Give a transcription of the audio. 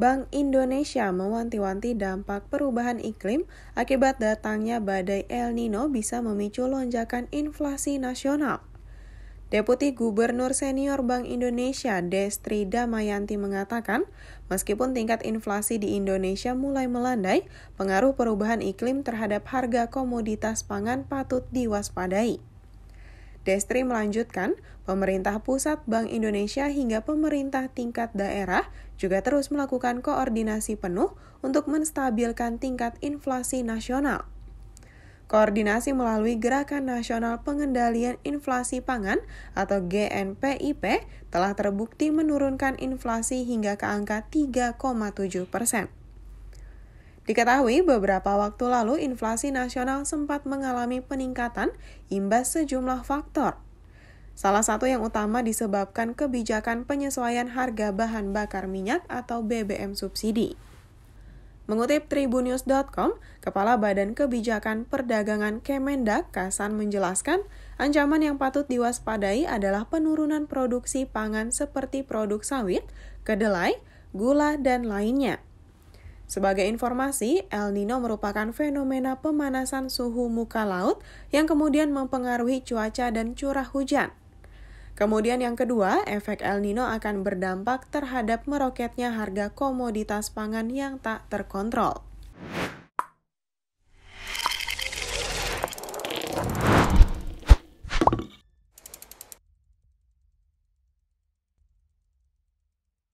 Bank Indonesia mewanti-wanti dampak perubahan iklim akibat datangnya badai El Nino bisa memicu lonjakan inflasi nasional. Deputi Gubernur Senior Bank Indonesia Destri Damayanti mengatakan, meskipun tingkat inflasi di Indonesia mulai melandai, pengaruh perubahan iklim terhadap harga komoditas pangan patut diwaspadai. Destri melanjutkan, pemerintah pusat Bank Indonesia hingga pemerintah tingkat daerah juga terus melakukan koordinasi penuh untuk menstabilkan tingkat inflasi nasional. Koordinasi melalui Gerakan Nasional Pengendalian Inflasi Pangan atau GNPIP telah terbukti menurunkan inflasi hingga ke angka 3,7 persen. Diketahui beberapa waktu lalu inflasi nasional sempat mengalami peningkatan imbas sejumlah faktor. Salah satu yang utama disebabkan kebijakan penyesuaian harga bahan bakar minyak atau BBM subsidi. Mengutip tribunnews.com, Kepala Badan Kebijakan Perdagangan Kemendak Kasan menjelaskan, ancaman yang patut diwaspadai adalah penurunan produksi pangan seperti produk sawit, kedelai, gula, dan lainnya. Sebagai informasi, El Nino merupakan fenomena pemanasan suhu muka laut yang kemudian mempengaruhi cuaca dan curah hujan. Kemudian yang kedua, efek El Nino akan berdampak terhadap meroketnya harga komoditas pangan yang tak terkontrol.